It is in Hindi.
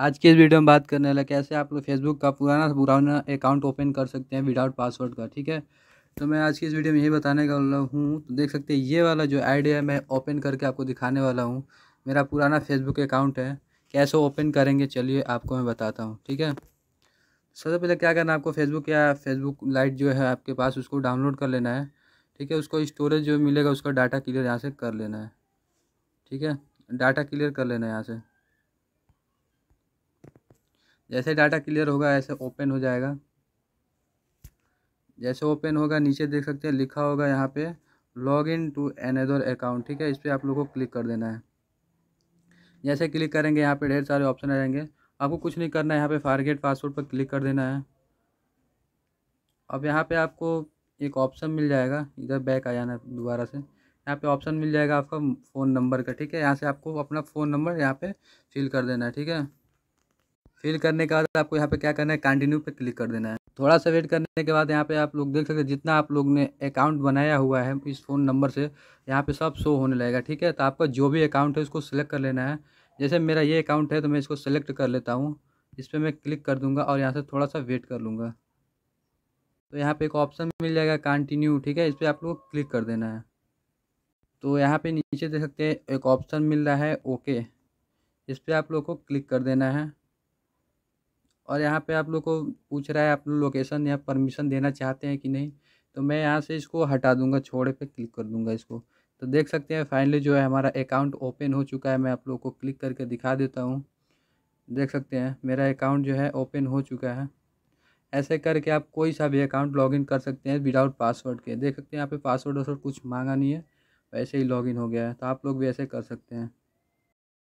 आज के इस वीडियो में बात करने वाला कैसे आप लोग फेसबुक का पुराना पुराना अकाउंट ओपन कर सकते हैं विदाउट पासवर्ड का ठीक है तो मैं आज की इस वीडियो में यही बताने वाला हूँ तो देख सकते हैं ये वाला जो आइडिया है मैं ओपन करके आपको दिखाने वाला हूँ मेरा पुराना फेसबुक अकाउंट है कैसे ओपन करेंगे चलिए आपको मैं बताता हूँ ठीक है सबसे पहले क्या करना है आपको फेसबुक या फेसबुक लाइट जो है आपके पास उसको डाउनलोड कर लेना है ठीक है उसको स्टोरेज जो मिलेगा उसका डाटा क्लियर यहाँ से कर लेना है ठीक है डाटा क्लियर कर लेना है यहाँ से जैसे डाटा क्लियर होगा ऐसे ओपन हो जाएगा जैसे ओपन होगा नीचे देख सकते हैं लिखा होगा यहाँ पे log in to another account ठीक है इस पर आप लोगों को क्लिक कर देना है जैसे क्लिक करेंगे यहाँ पे ढेर सारे ऑप्शन आ जाएंगे आपको कुछ नहीं करना है यहाँ पे फारगेट पासवर्ड पर क्लिक कर देना है अब यहाँ पे आपको एक ऑप्शन मिल जाएगा इधर बैक आ जाना दोबारा से यहाँ पे ऑप्शन मिल जाएगा आपका फ़ोन नंबर का ठीक है यहाँ से आपको अपना फ़ोन नंबर यहाँ पे फिल कर देना है ठीक है फिल करने के बाद आपको यहाँ पे क्या करना है कंटिन्यू पे क्लिक कर देना है थोड़ा सा वेट करने के बाद यहाँ पे आप लोग देख सकते हैं जितना आप लोग ने अकाउंट बनाया हुआ है इस फ़ोन नंबर से यहाँ पे सब शो होने लगेगा ठीक है तो आपका जो भी अकाउंट है उसको सिलेक्ट कर लेना है जैसे मेरा ये अकाउंट है तो मैं इसको सेलेक्ट कर लेता हूँ इस पर मैं क्लिक कर दूँगा और यहाँ से थोड़ा सा वेट कर लूँगा तो यहाँ पर एक ऑप्शन मिल जाएगा कंटिन्यू ठीक है इस पर आप लोग क्लिक कर देना है तो यहाँ पर नीचे देख सकते हैं एक ऑप्शन मिल रहा है ओके इस पर आप लोग को क्लिक कर देना है और यहाँ पे आप लोग को पूछ रहा है आप लोग लोकेशन या परमिशन देना चाहते हैं कि नहीं तो मैं यहाँ से इसको हटा दूँगा छोड़े पे क्लिक कर दूँगा इसको तो देख सकते हैं फाइनली जो है हमारा अकाउंट ओपन हो चुका है मैं आप लोग को क्लिक करके दिखा देता हूँ देख सकते हैं मेरा अकाउंट जो है ओपन हो चुका है ऐसे करके आप कोई सा भी अकाउंट लॉगिन कर सकते हैं विदाउट पासवर्ड के देख सकते हैं यहाँ पे पासवर्ड वासवर्ड कुछ मांगा नहीं है वैसे ही लॉगिन हो गया है तो आप लोग भी ऐसे कर सकते हैं